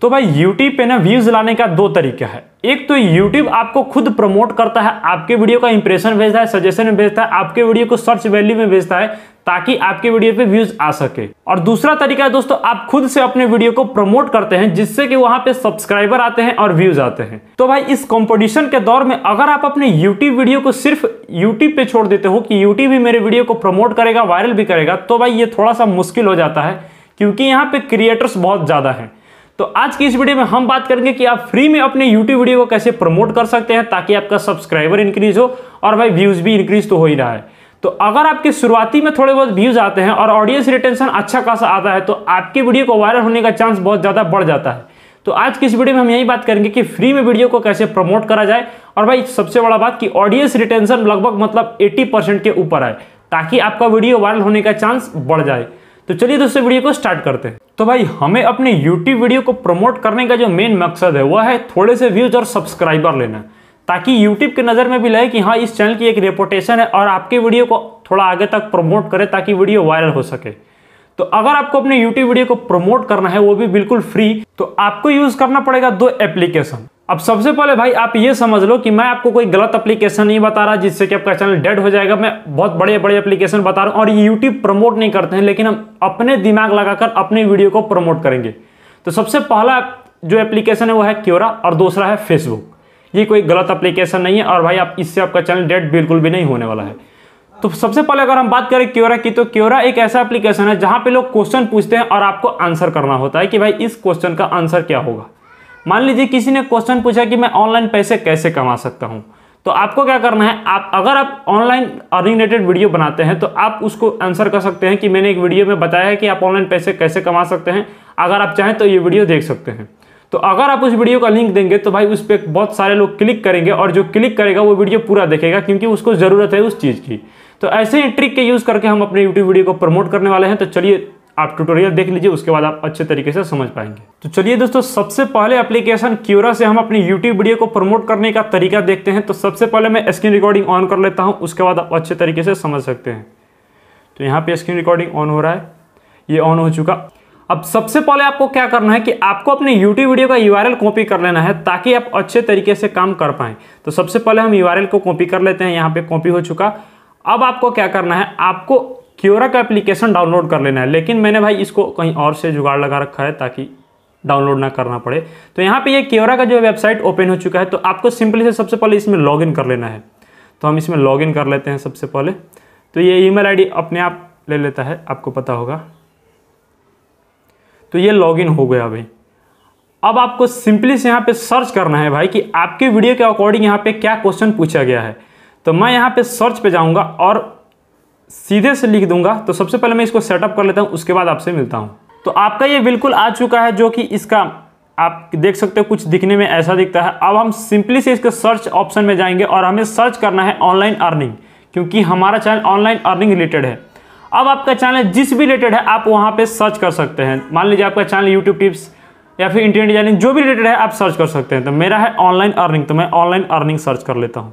तो भाई यूट्यूब पे ना व्यूज लाने का दो तरीका है एक तो यूट्यूब आपको खुद प्रमोट करता है आपके वीडियो का इंप्रेशन भेजता है सजेशन में भेजता है आपके वीडियो को सर्च वैल्यू में भेजता है ताकि आपके वीडियो पे व्यूज आ सके और दूसरा तरीका है दोस्तों आप खुद से अपने वीडियो को प्रमोट करते हैं जिससे कि वहां पे सब्सक्राइबर आते हैं और व्यूज आते हैं तो भाई इस कंपटीशन के दौर में अगर आप अपने यूट्यूब वीडियो को सिर्फ यूट्यूब पे छोड़ देते हो कि यूट्यूब ही मेरे वीडियो को प्रमोट करेगा वायरल भी करेगा तो भाई ये थोड़ा सा मुश्किल हो जाता है क्योंकि यहाँ पे क्रिएटर्स बहुत ज्यादा है तो आज की इस वीडियो में हम बात करेंगे कि आप फ्री में अपने यूट्यूब वीडियो को कैसे प्रमोट कर सकते हैं ताकि आपका सब्सक्राइबर इंक्रीज हो और भाई व्यूज़ भी इंक्रीज तो हो ही रहा है तो अगर आपके शुरुआती में थोड़े बहुत व्यूज़ आते हैं और ऑडियंस रिटेंशन अच्छा खासा आता है तो आपके वीडियो को वायरल होने का चांस बहुत ज़्यादा बढ़ जाता है तो आज की इस वीडियो में हम यही बात करेंगे कि फ्री में वीडियो को कैसे प्रमोट करा जाए और भाई सबसे बड़ा बात कि ऑडियंस रिटेंशन लगभग मतलब 80 परसेंट के ऊपर आए ताकि आपका वीडियो वायरल होने का चांस बढ़ जाए तो चलिए दोस्तों वीडियो को स्टार्ट करते हैं तो भाई हमें अपने यूट्यूब वीडियो को प्रमोट करने का जो मेन मकसद है वह है थोड़े से व्यूज और सब्सक्राइबर लेना ताकि YouTube की नज़र में भी लगे कि हाँ इस चैनल की एक रेपुटेशन है और आपके वीडियो को थोड़ा आगे तक प्रमोट करे ताकि वीडियो वायरल हो सके तो अगर आपको अपने YouTube वीडियो को प्रमोट करना है वो भी बिल्कुल फ्री तो आपको यूज़ करना पड़ेगा दो एप्लीकेशन अब सबसे पहले भाई आप ये समझ लो कि मैं आपको कोई गलत एप्लीकेशन नहीं बता रहा जिससे कि आपका चैनल डेड हो जाएगा मैं बहुत बड़े बड़े एप्लीकेशन बता रहा हूँ और ये यूट्यूब प्रमोट नहीं करते हैं लेकिन हम अपने दिमाग लगाकर अपने वीडियो को प्रमोट करेंगे तो सबसे पहला जो एप्लीकेशन है वो है क्योरा और दूसरा है फेसबुक ये कोई गलत एप्लीकेशन नहीं है और भाई आप इससे आपका चैनल डेड बिल्कुल भी नहीं होने वाला है तो सबसे पहले अगर हम बात करें क्योरा की तो क्योरा एक ऐसा एप्लीकेशन है जहाँ पे लोग क्वेश्चन पूछते हैं और आपको आंसर करना होता है कि भाई इस क्वेश्चन का आंसर क्या होगा मान लीजिए किसी ने क्वेश्चन पूछा कि मैं ऑनलाइन पैसे कैसे कमा सकता हूँ तो आपको क्या करना है आप अगर आप ऑनलाइन अर्निंग रिलेटेड वीडियो बनाते हैं तो आप उसको आंसर कर सकते हैं कि मैंने एक वीडियो में बताया है कि आप ऑनलाइन पैसे कैसे कमा सकते हैं अगर आप चाहें तो ये वीडियो देख सकते हैं तो अगर आप उस वीडियो का लिंक देंगे तो भाई उस पर बहुत सारे लोग क्लिक करेंगे और जो क्लिक करेगा वो वीडियो पूरा देखेगा क्योंकि उसको ज़रूरत है उस चीज़ की तो ऐसे ही ट्रिक के यूज़ करके हम अपने यूट्यूब वीडियो को प्रमोट करने वाले हैं तो चलिए आप ट्यूटोरियल देख लीजिए उसके बाद आप अच्छे तरीके से समझ पाएंगे तो चलिए दोस्तों सबसे पहले एप्लीकेशन क्यूरा से हम अपनी यूट्यूब वीडियो को प्रमोट करने का तरीका देखते हैं तो सबसे पहले मैं स्क्रीन रिकॉर्डिंग ऑन कर लेता हूँ उसके बाद आप अच्छे तरीके से समझ सकते हैं तो यहाँ पर स्क्रीन रिकॉर्डिंग ऑन हो रहा है ये ऑन हो चुका अब सबसे पहले आपको क्या करना है कि आपको अपने YouTube वीडियो का यू कॉपी कर लेना है ताकि आप अच्छे तरीके से काम कर पाएं तो सबसे पहले हम यू को कॉपी कर लेते हैं यहाँ पे कॉपी हो चुका अब आपको क्या करना है आपको क्योरा का एप्लीकेशन डाउनलोड कर लेना है लेकिन मैंने भाई इसको कहीं और से जुगाड़ लगा रखा है ताकि डाउनलोड ना करना पड़े तो यहाँ पे ये क्योरा का जो वेबसाइट ओपन हो चुका है तो आपको सिंपली से सबसे पहले इसमें लॉगिन कर लेना है तो हम इसमें लॉगिन कर लेते हैं सबसे पहले तो ये ईमेल आईडी अपने आप ले लेता है आपको पता होगा तो ये लॉगिन हो गया भाई अब आपको सिंपली से यहाँ पे सर्च करना है भाई कि आपके वीडियो के अकॉर्डिंग यहाँ पे क्या क्वेश्चन पूछा गया है तो मैं यहाँ पे सर्च पे जाऊँगा और सीधे से लिख दूंगा तो सबसे पहले मैं इसको सेटअप कर लेता हूँ उसके बाद आपसे मिलता हूँ तो आपका ये बिल्कुल आ चुका है जो कि इसका आप देख सकते हो कुछ दिखने में ऐसा दिखता है अब हम सिंपली से इसके सर्च ऑप्शन में जाएंगे और हमें सर्च करना है ऑनलाइन अर्निंग क्योंकि हमारा चैनल ऑनलाइन अर्निंग रिलेटेड है अब आपका चैनल जिस भी रिलेटेड है आप वहाँ पे सर्च कर सकते हैं मान लीजिए आपका चैनल यूट्यूब टिप्स या फिर इंटरनेट डिजाइनिंग जो भी रिलेटेड है आप सर्च कर सकते हैं तो मेरा है ऑनलाइन अर्निंग तो मैं ऑनलाइन अर्निंग सर्च कर लेता हूँ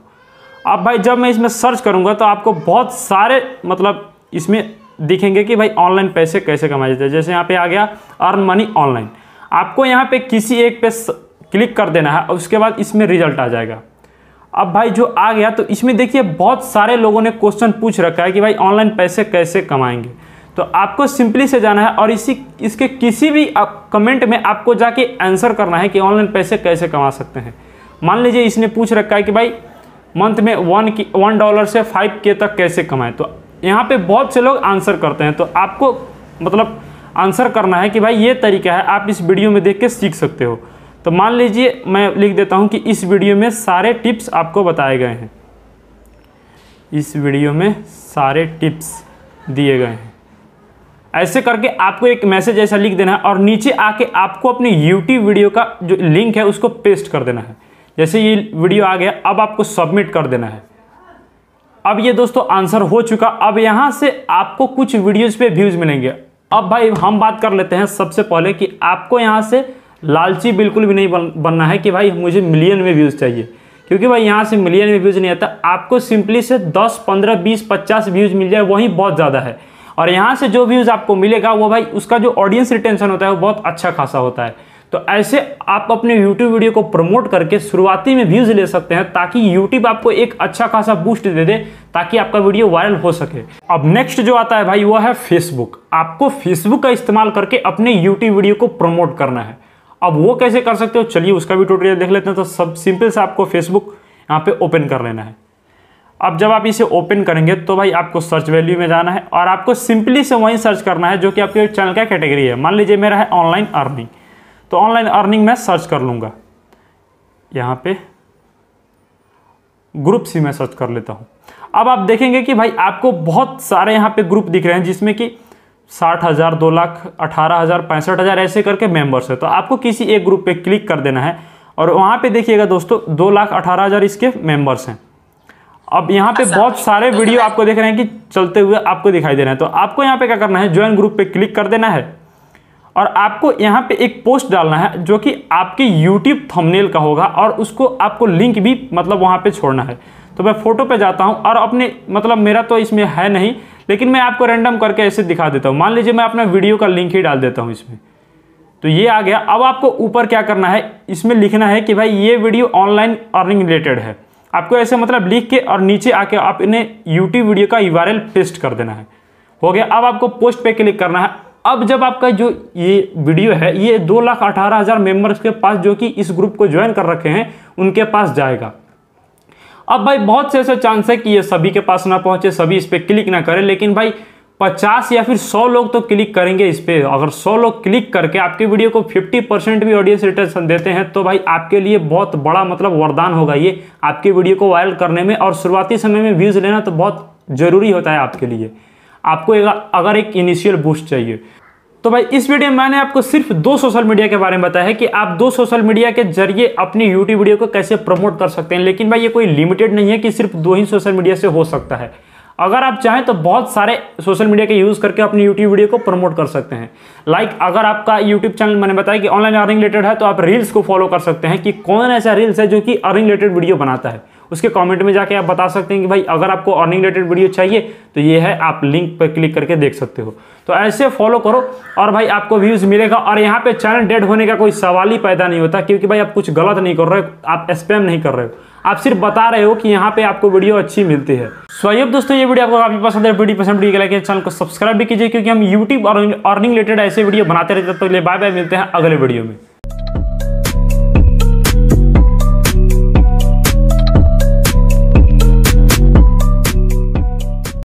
अब भाई जब मैं इसमें सर्च करूँगा तो आपको बहुत सारे मतलब इसमें दिखेंगे कि भाई ऑनलाइन पैसे कैसे कमाए जाते हैं जैसे यहाँ पे आ गया अर्न मनी ऑनलाइन आपको यहाँ पे किसी एक पे क्लिक कर देना है और उसके बाद इसमें रिजल्ट आ जाएगा अब भाई जो आ गया तो इसमें देखिए बहुत सारे लोगों ने क्वेश्चन पूछ रखा है कि भाई ऑनलाइन पैसे कैसे कमाएंगे तो आपको सिंपली से जाना है और इसी इसके किसी भी कमेंट में आपको जाके आंसर करना है कि ऑनलाइन पैसे कैसे कमा सकते हैं मान लीजिए इसने पूछ रखा है कि भाई मंथ में वन की वन डॉलर से फाइव के तक कैसे कमाएं तो यहाँ पे बहुत से लोग आंसर करते हैं तो आपको मतलब आंसर करना है कि भाई ये तरीका है आप इस वीडियो में देख के सीख सकते हो तो मान लीजिए मैं लिख देता हूँ कि इस वीडियो में सारे टिप्स आपको बताए गए हैं इस वीडियो में सारे टिप्स दिए गए हैं ऐसे करके आपको एक मैसेज ऐसा लिख देना है और नीचे आके आपको अपनी यूट्यूब वीडियो का जो लिंक है उसको पेस्ट कर देना है जैसे ये वीडियो आ गया अब आपको सबमिट कर देना है अब ये दोस्तों आंसर हो चुका अब यहाँ से आपको कुछ वीडियोज पे व्यूज मिलेंगे अब भाई हम बात कर लेते हैं सबसे पहले कि आपको यहाँ से लालची बिल्कुल भी नहीं बन, बनना है कि भाई मुझे मिलियन में व्यूज़ चाहिए क्योंकि भाई यहाँ से मिलियन में व्यूज़ नहीं आता आपको सिंपली से 10, 15, 20, 50 व्यूज़ मिल जाए वही बहुत ज़्यादा है और यहाँ से जो व्यूज़ आपको मिलेगा वो भाई उसका जो ऑडियंस रिटेंशन होता है वो बहुत अच्छा खासा होता है तो ऐसे आप अपने यूट्यूब वीडियो को प्रमोट करके शुरुआती में व्यूज़ ले सकते हैं ताकि यूट्यूब आपको एक अच्छा खासा बूस्ट दे दे ताकि आपका वीडियो वायरल हो सके अब नेक्स्ट जो आता है भाई वह है फेसबुक आपको फेसबुक का इस्तेमाल करके अपने यूट्यूब वीडियो को प्रमोट करना है अब वो कैसे कर सकते हो चलिए उसका भी टूटोरियल देख लेते हैं तो सब सिंपल से आपको फेसबुक यहाँ पे ओपन कर लेना है अब जब आप इसे ओपन करेंगे तो भाई आपको सर्च वैल्यू में जाना है और आपको सिंपली से वहीं सर्च करना है जो कि आपके चैनल का कैटेगरी है मान लीजिए मेरा है ऑनलाइन अर्निंग तो ऑनलाइन अर्निंग मैं सर्च कर लूँगा यहाँ पे ग्रुप सी मैं सर्च कर लेता हूँ अब आप देखेंगे कि भाई आपको बहुत सारे यहाँ पे ग्रुप दिख रहे हैं जिसमें कि साठ हज़ार दो लाख अठारह हज़ार पैंसठ हज़ार ऐसे करके मेंबर्स है तो आपको किसी एक ग्रुप पे क्लिक कर देना है और वहाँ पे देखिएगा दोस्तों दो लाख अठारह हज़ार इसके मेंबर्स हैं अब यहाँ पे अच्छा, बहुत तो सारे वीडियो तो आपको देख रहे हैं कि चलते हुए आपको दिखाई दे रहे हैं तो आपको यहाँ पे क्या करना है ज्वाइन ग्रुप पे क्लिक कर देना है और आपको यहाँ पे एक पोस्ट डालना है जो कि आपके यूट्यूब थंबनेल का होगा और उसको आपको लिंक भी मतलब वहाँ पे छोड़ना है तो मैं फ़ोटो पे जाता हूँ और अपने मतलब मेरा तो इसमें है नहीं लेकिन मैं आपको रैंडम करके ऐसे दिखा देता हूँ मान लीजिए मैं अपना वीडियो का लिंक ही डाल देता हूँ इसमें तो ये आ गया अब आपको ऊपर क्या करना है इसमें लिखना है कि भाई ये वीडियो ऑनलाइन अर्निंग रिलेटेड है आपको ऐसे मतलब लिख के और नीचे आके आप इन्हें यूट्यूब वीडियो का यू पेस्ट कर देना है हो गया अब आपको पोस्ट पे क्लिक करना है अब जब आपका जो ये वीडियो है ये दो लाख अठारह हज़ार मेंबर्स के पास जो कि इस ग्रुप को ज्वाइन कर रखे हैं उनके पास जाएगा अब भाई बहुत से ऐसे चांस है कि ये सभी के पास ना पहुंचे सभी इस पर क्लिक ना करें लेकिन भाई पचास या फिर सौ लोग तो क्लिक करेंगे इस पर अगर सौ लोग क्लिक करके आपके वीडियो को फिफ्टी परसेंट भी ऑडियंस रिटेंशन देते हैं तो भाई आपके लिए बहुत बड़ा मतलब वरदान होगा ये आपके वीडियो को वायरल करने में और शुरुआती समय में व्यूज़ लेना तो बहुत ज़रूरी होता है आपके लिए आपको अगर एक इनिशियल बूस्ट चाहिए तो भाई इस वीडियो में मैंने आपको सिर्फ दो सोशल मीडिया के बारे में बताया है कि आप दो सोशल मीडिया के जरिए अपनी यूट्यूब वीडियो को कैसे प्रमोट कर सकते हैं लेकिन भाई ये कोई लिमिटेड नहीं है कि सिर्फ दो ही सोशल मीडिया से हो सकता है अगर आप चाहें तो बहुत सारे सोशल मीडिया के यूज़ करके अपनी यूट्यूब वीडियो को प्रमोट कर सकते हैं लाइक like, अगर आपका यूट्यूब चैनल मैंने बताया कि ऑनलाइन अर्निंग रिलेटेड है तो आप रील्स को फॉलो कर सकते हैं कि कौन ऐसा रील्स है जो कि अर्निंग रिलेटेड वीडियो बनाता है उसके कमेंट में जाके आप बता सकते हैं कि भाई अगर आपको अर्निंग रिलेटेड वीडियो चाहिए तो ये है आप लिंक पर क्लिक करके देख सकते हो तो ऐसे फॉलो करो और भाई आपको व्यूज़ मिलेगा और यहाँ पे चैनल डेड होने का कोई सवाल ही पैदा नहीं होता क्योंकि भाई आप कुछ गलत नहीं कर रहे हो आप स्पैम नहीं कर रहे हो आप सिर्फ बता रहे हो कि यहाँ पे आपको वीडियो अच्छी मिलती है स्वयं दोस्तों ये वीडियो आपको काफी पसंद है वीडियो पसंद वीडियो लाइक चैनल को सब्सक्राइब भी कीजिए क्योंकि हम यूट्यूब और अर्निंग रिलेटेड ऐसे वीडियो बनाते रहते हैं तो बाय बाय मिलते हैं अगले वीडियो में